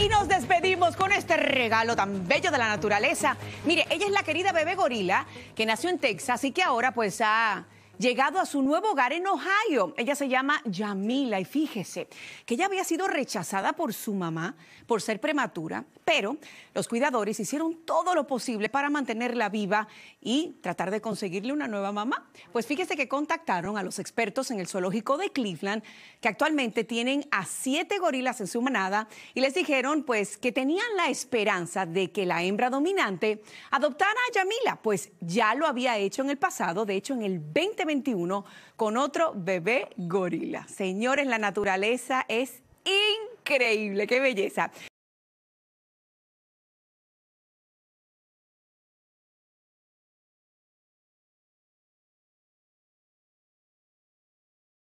Y nos despedimos con este regalo tan bello de la naturaleza. Mire, ella es la querida bebé gorila que nació en Texas y que ahora pues ha llegado a su nuevo hogar en Ohio. Ella se llama Yamila y fíjese que ella había sido rechazada por su mamá por ser prematura, pero los cuidadores hicieron todo lo posible para mantenerla viva y tratar de conseguirle una nueva mamá. Pues fíjese que contactaron a los expertos en el zoológico de Cleveland, que actualmente tienen a siete gorilas en su manada, y les dijeron pues que tenían la esperanza de que la hembra dominante adoptara a Yamila, pues ya lo había hecho en el pasado, de hecho en el 2020 con otro bebé gorila. Señores, la naturaleza es increíble, qué belleza.